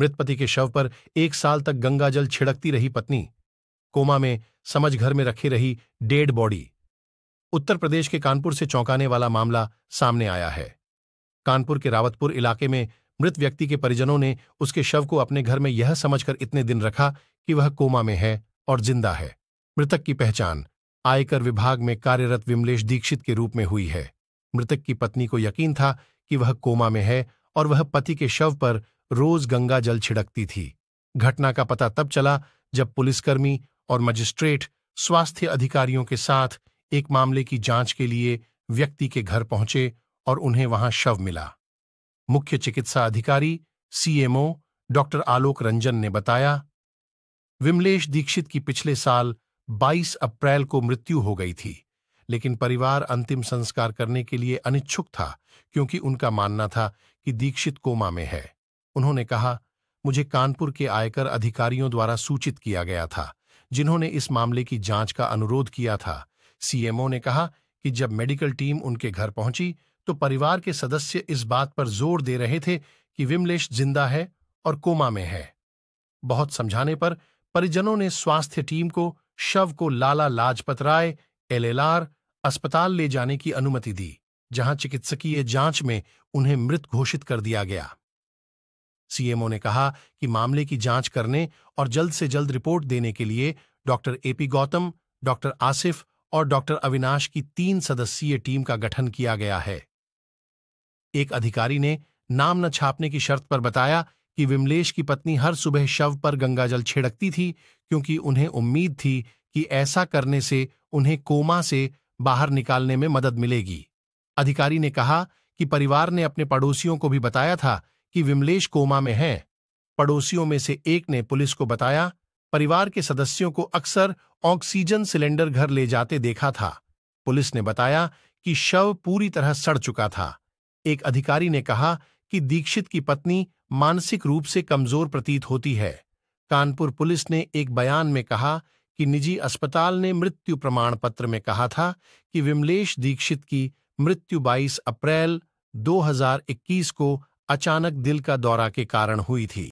मृतपति के शव पर एक साल तक गंगाजल छिड़कती रही पत्नी कोमा में समझ घर में रखी रही डेड बॉडी उत्तर प्रदेश के कानपुर से चौंकाने वाला मामला सामने आया है कानपुर के रावतपुर इलाके में मृत व्यक्ति के परिजनों ने उसके शव को अपने घर में यह समझकर इतने दिन रखा कि वह कोमा में है और जिंदा है मृतक की पहचान आयकर विभाग में कार्यरत विमलेश दीक्षित के रूप में हुई है मृतक की पत्नी को यकीन था कि वह कोमा में है और वह पति के शव पर रोज गंगा जल छिड़कती थी घटना का पता तब चला जब पुलिसकर्मी और मजिस्ट्रेट स्वास्थ्य अधिकारियों के साथ एक मामले की जांच के लिए व्यक्ति के घर पहुंचे और उन्हें वहां शव मिला मुख्य चिकित्सा अधिकारी सीएमओ डॉक्टर आलोक रंजन ने बताया विमलेश दीक्षित की पिछले साल 22 अप्रैल को मृत्यु हो गई थी लेकिन परिवार अंतिम संस्कार करने के लिए अनिच्छुक था क्योंकि उनका मानना था कि दीक्षित कोमा में है उन्होंने कहा मुझे कानपुर के आयकर अधिकारियों द्वारा सूचित किया गया था जिन्होंने इस मामले की जांच का अनुरोध किया था सीएमओ ने कहा कि जब मेडिकल टीम उनके घर पहुंची तो परिवार के सदस्य इस बात पर जोर दे रहे थे कि विमलेश जिंदा है और कोमा में है बहुत समझाने पर परिजनों ने स्वास्थ्य टीम को शव को लाला लाजपत राय एलएलआर अस्पताल ले जाने की अनुमति दी जहां चिकित्सकीय जांच में उन्हें मृत घोषित कर दिया गया सीएमओ ने कहा कि मामले की जांच करने और जल्द से जल्द रिपोर्ट देने के लिए doctor A P Gautam doctor Asif और डॉक्टर अविनाश की तीन सदस्यीय टीम का गठन किया गया है एक अधिकारी ने नाम न छापने की शर्त पर बताया कि विमलेश की पत्नी हर सुबह शव पर गंगाजल छिड़कती थी क्योंकि उन्हें उम्मीद थी कि ऐसा करने से उन्हें कोमा से बाहर निकालने में मदद मिलेगी अधिकारी ने कहा कि परिवार ने अपने पड़ोसियों को भी बताया था कि विमलेश कोमा में है पड़ोसियों में से एक ने पुलिस को बताया परिवार के सदस्यों को अक्सर ऑक्सीजन सिलेंडर घर ले जाते देखा था पुलिस ने बताया कि शव पूरी तरह सड़ चुका था एक अधिकारी ने कहा कि दीक्षित की पत्नी मानसिक रूप से कमजोर प्रतीत होती है कानपुर पुलिस ने एक बयान में कहा कि निजी अस्पताल ने मृत्यु प्रमाण पत्र में कहा था कि विमलेश दीक्षित की मृत्यु 22 अप्रैल 2021 को अचानक दिल का दौरा के कारण हुई थी